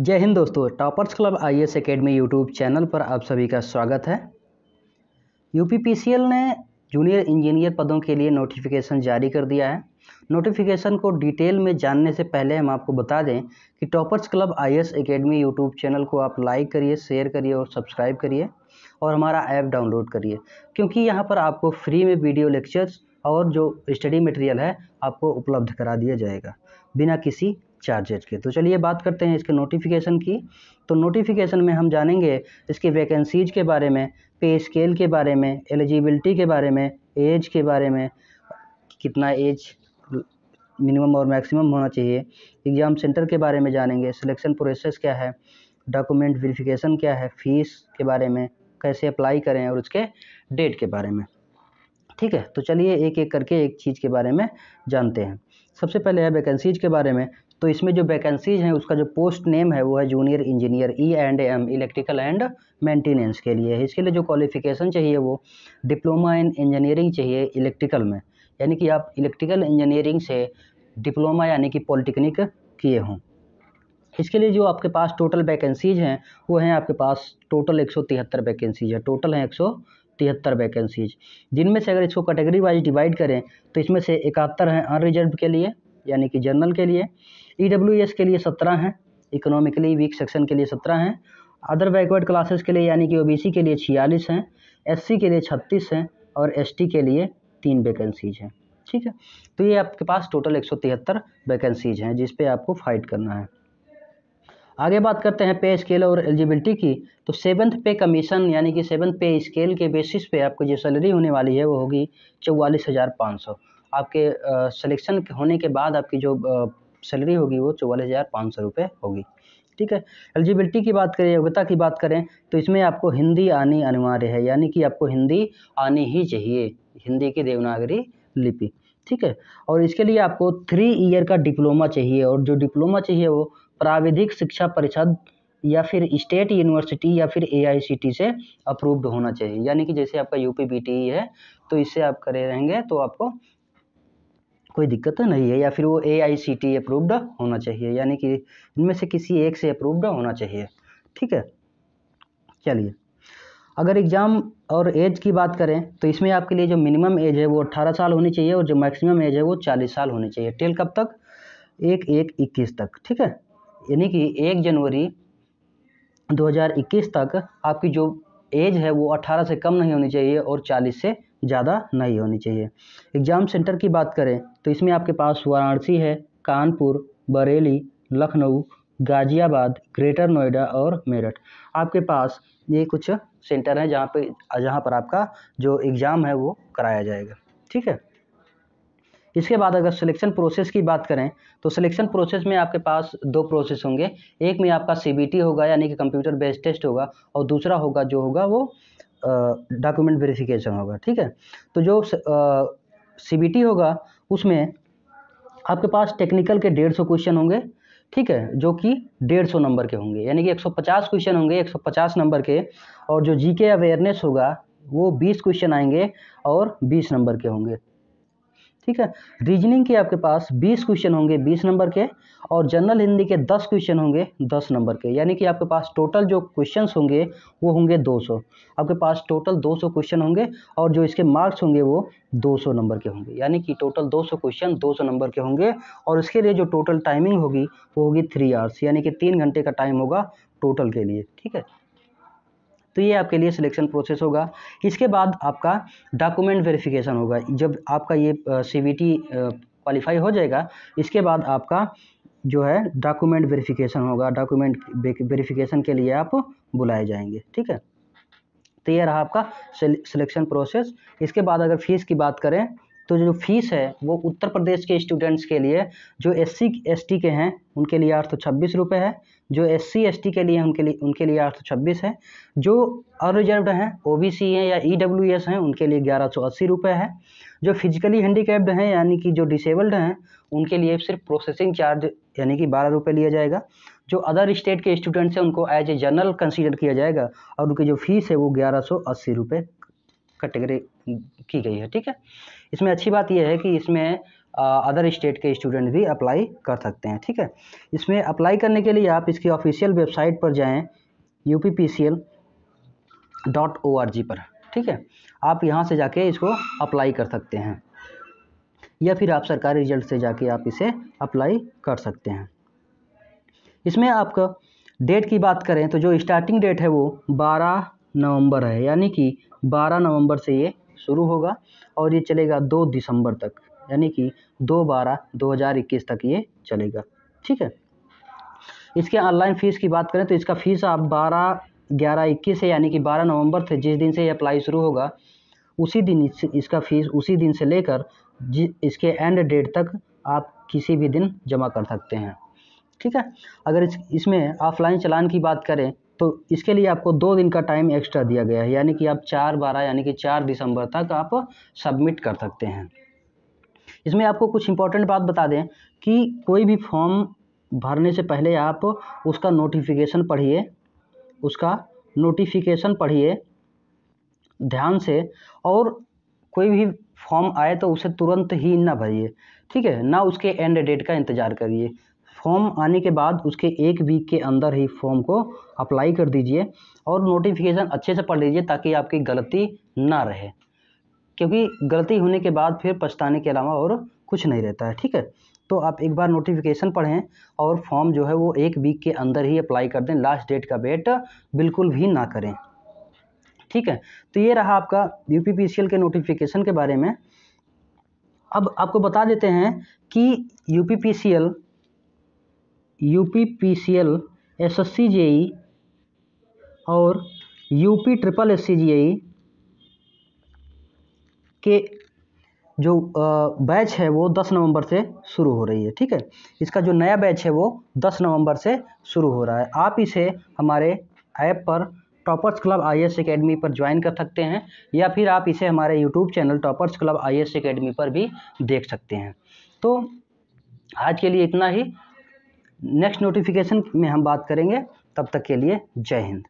जय हिंद दोस्तों toppers club I S academy YouTube channel पर आप सभी का स्वागत है यूपीपीसीएल ने जूनियर इंजीनियर पदों के लिए नोटिफिकेशन जारी कर दिया है नोटिफिकेशन को डिटेल में जानने से पहले हम आपको बता दें कि toppers club I S academy YouTube channel को आप लाइक करिए शेयर करिए और सब्सक्राइब करिए और हमारा ऐप डाउनलोड करिए क्योंकि यहाँ पर आपको फ्री में वीडियो लेक्चर्स और जो स्टडी मटेरियल है आपको उपलब्ध करा दिया जाएगा बिना किसी चार्जेज के तो चलिए बात करते हैं इसके नोटिफिकेशन की तो नोटिफिकेशन में हम जानेंगे इसके वैकेंसीज के बारे में पे स्केल के बारे में एलिजिबिलिटी के बारे में एज के बारे में कितना एज मिनिमम और मैक्सिमम होना चाहिए एग्ज़ाम सेंटर के बारे में जानेंगे सिलेक्शन प्रोसेस क्या है डॉक्यूमेंट वेरिफिकेशन क्या है फ़ीस के बारे में कैसे अप्लाई करें और उसके डेट के बारे में ठीक है तो चलिए एक एक करके एक चीज़ के बारे में जानते हैं सबसे पहले है वैकेंसीज के बारे में तो इसमें जो वैकेंसीज हैं उसका जो पोस्ट नेम है वो है junior engineer E and M electrical and maintenance के लिए इसके लिए जो क्वालिफिकेशन चाहिए वो डिप्लोमा इन इंजीनियरिंग चाहिए इलेक्ट्रिकल में यानी कि आप इलेक्ट्रिकल इंजीनियरिंग से डिप्लोमा यानी कि पॉलिटेक्निक किए हों इसके लिए जो आपके पास टोटल वैकेंसीज हैं वो हैं आपके पास टोटल एक सौ तिहत्तर वैकेंसीज है टोटल हैं एक सौ तिहत्तर वैकेंसीज जिनमें से अगर इसको कैटेगरी वाइज डिवाइड करें तो इसमें से इकहत्तर हैं अनरिजर्व के लिए यानी कि जनरल के लिए ई e के लिए सत्रह हैं इकोनॉमिकली वीक सेक्शन के लिए सत्रह हैं अदर बैकवर्ड क्लासेस के लिए यानी कि ओबीसी के लिए छियालीस हैं एससी के लिए छत्तीस हैं और एसटी के लिए तीन वैकेंसीज हैं ठीक है तो ये आपके पास टोटल एक सौ तिहत्तर वैकेंसीज हैं जिस पे आपको फाइट करना है आगे बात करते हैं पे स्केल और एलिजिबिलिटी की तो सेवन्थ पे कमीशन यानी कि सेवन्थ पे स्केल के बेसिस पे आपको जो सैलरी होने वाली है वो होगी चौवालीस हज़ार पाँच सौ आपके सिलेक्शन होने के बाद आपकी जो सैलरी होगी वो चौवालीस हज़ार पाँच सौ रुपये होगी ठीक है एलिजिबिलिटी की बात करें योग्यता की बात करें तो इसमें आपको हिंदी आनी अनिवार्य है यानी कि आपको हिंदी आनी ही चाहिए हिंदी की देवनागरी लिपि ठीक है और इसके लिए आपको थ्री ईयर का डिप्लोमा चाहिए और जो डिप्लोमा चाहिए वो प्राविधिक शिक्षा परिषद या फिर स्टेट यूनिवर्सिटी या फिर ए से अप्रूव्ड होना चाहिए यानी कि जैसे आपका यू e है तो इससे आप करे रहेंगे तो आपको कोई दिक्कत नहीं है या फिर वो ए आई सी टी अप्रूव्ड होना चाहिए यानी कि इनमें से किसी एक से अप्रूव्ड होना चाहिए ठीक है चलिए अगर एग्ज़ाम और एज की बात करें तो इसमें आपके लिए जो मिनिमम एज है वो अट्ठारह साल होनी चाहिए और जो मैक्सिमम एज है वो चालीस साल होनी चाहिए टेल कब तक एक एक इक्कीस तक ठीक है यानी कि एक जनवरी 2021 तक आपकी जो एज है वो 18 से कम नहीं होनी चाहिए और 40 से ज़्यादा नहीं होनी चाहिए एग्ज़ाम सेंटर की बात करें तो इसमें आपके पास वाराणसी है कानपुर बरेली लखनऊ गाज़ियाबाद ग्रेटर नोएडा और मेरठ आपके पास ये कुछ सेंटर हैं जहाँ पे जहाँ पर आपका जो एग्ज़ाम है वो कराया जाएगा ठीक है इसके बाद अगर सिलेक्शन प्रोसेस की बात करें तो सिलेक्शन प्रोसेस में आपके पास दो प्रोसेस होंगे एक में आपका सी होगा यानी कि कंप्यूटर बेस्ड टेस्ट होगा और दूसरा होगा जो होगा वो डॉक्यूमेंट वेरिफिकेशन होगा ठीक है तो जो सी होगा उसमें आपके पास टेक्निकल के डेढ़ सौ क्वेश्चन होंगे ठीक है जो कि डेढ़ सौ नंबर के होंगे यानी कि एक सौ पचास क्वेश्चन होंगे एक सौ पचास नंबर के और जो जी के अवेयरनेस होगा वो बीस क्वेश्चन आएंगे और बीस नंबर के होंगे ठीक है रीजनिंग के आपके पास 20 क्वेश्चन होंगे 20 नंबर के और जनरल हिंदी के 10 क्वेश्चन होंगे 10 नंबर के यानी कि आपके पास टोटल जो क्वेश्चंस होंगे वो होंगे 200 आपके पास टोटल 200 क्वेश्चन होंगे और जो इसके मार्क्स होंगे वो 200 नंबर के होंगे यानी कि टोटल 200 क्वेश्चन 200 नंबर के होंगे और इसके लिए जो टोटल टाइमिंग होगी वो होगी थ्री आवर्स यानी कि तीन घंटे का टाइम होगा टोटल के लिए ठीक है तो ये आपके लिए सिलेक्शन प्रोसेस होगा इसके बाद आपका डॉक्यूमेंट वेरिफिकेशन होगा जब आपका ये सी वी टी क्वालिफाई हो जाएगा इसके बाद आपका जो है डॉक्यूमेंट वेरिफिकेशन होगा डॉक्यूमेंट वेरिफिकेशन के लिए आप बुलाए जाएंगे ठीक है तो ये रहा आपका सिलेक्शन प्रोसेस इसके बाद अगर फीस की बात करें तो जो फीस है वो उत्तर प्रदेश के स्टूडेंट्स के लिए जो एस सी के हैं उनके लिए आठ सौ छब्बीस रुपये है जो एस सी के लिए उनके लिए उनके लिए आठ सौ छब्बीस है जो अनरिजर्व्ड हैं ओ बी सी हैं या ई डब्ल्यू एस हैं उनके लिए ग्यारह सौ अस्सी रुपये है जो फिजिकली हैंडीकैप्ड हैं यानी कि जो डिसेबल्ड हैं उनके लिए सिर्फ प्रोसेसिंग चार्ज यानी कि बारह रुपये लिया जाएगा जो अदर स्टेट के स्टूडेंट्स हैं उनको एज ए जनरल कंसिडर किया जाएगा और उनकी जो फीस है वो ग्यारह सौ अस्सी रुपये कैटेगरी की गई है ठीक है इसमें अच्छी बात यह है कि इसमें अदर स्टेट के स्टूडेंट भी अप्लाई कर सकते हैं ठीक है इसमें अप्लाई करने के लिए आप इसकी ऑफिशियल वेबसाइट पर जाएँ U dot O R G पर ठीक है आप यहाँ से जाके इसको अप्लाई कर सकते हैं या फिर आप सरकारी रिजल्ट से जाके आप इसे अप्लाई कर सकते हैं इसमें आपका डेट की बात करें तो जो स्टार्टिंग डेट है वो 12 नवंबर है यानी कि 12 नवंबर से ये शुरू होगा और ये चलेगा दो दिसंबर तक यानी कि दो बारह दो हज़ार इक्कीस तक ये चलेगा ठीक है इसके ऑनलाइन फ़ीस की बात करें तो इसका फ़ीस आप बारह ग्यारह इक्कीस है यानी कि बारह नवंबर से जिस दिन से ये अप्लाई शुरू होगा उसी दिन इस, इसका फ़ीस उसी दिन से लेकर इसके एंड डेट तक आप किसी भी दिन जमा कर सकते हैं ठीक है अगर इस इसमें ऑफलाइन चलान की बात करें तो इसके लिए आपको दो दिन का टाइम एक्स्ट्रा दिया गया है यानी कि आप चार बारह यानी कि चार दिसंबर तक आप सबमिट कर सकते हैं इसमें आपको कुछ इंपॉर्टेंट बात बता दें कि कोई भी फॉर्म भरने से पहले आप उसका नोटिफिकेशन पढ़िए उसका नोटिफिकेशन पढ़िए ध्यान से और कोई भी फॉर्म आए तो उसे तुरंत ही ना भरिए ठीक है ना उसके एंड डेट का इंतज़ार करिए फॉर्म आने के बाद उसके एक वीक के अंदर ही फॉर्म को अप्लाई कर दीजिए और नोटिफिकेशन अच्छे से पढ़ लीजिए ताकि आपकी गलती ना रहे क्योंकि गलती होने के बाद फिर पछताने के अलावा और कुछ नहीं रहता है ठीक है तो आप एक बार नोटिफिकेशन पढ़ें और फॉर्म जो है वो एक वीक के अंदर ही अप्लाई कर दें लास्ट डेट का वेट बिल्कुल भी ना करें ठीक है तो ये रहा आपका यू के नोटिफिकेशन के बारे में अब आपको बता देते हैं कि U U P P C L S S C J E और U P triple S C G E के जो बैच है वो 10 नवंबर से शुरू हो रही है ठीक है इसका जो नया बैच है वो 10 नवंबर से शुरू हो रहा है आप इसे हमारे ऐप पर toppers club I S academy पर ज्वाइन कर सकते हैं या फिर आप इसे हमारे YouTube channel toppers club I S academy पर भी देख सकते हैं तो आज के लिए इतना ही नेक्स्ट नोटिफिकेशन में हम बात करेंगे तब तक के लिए जय हिंद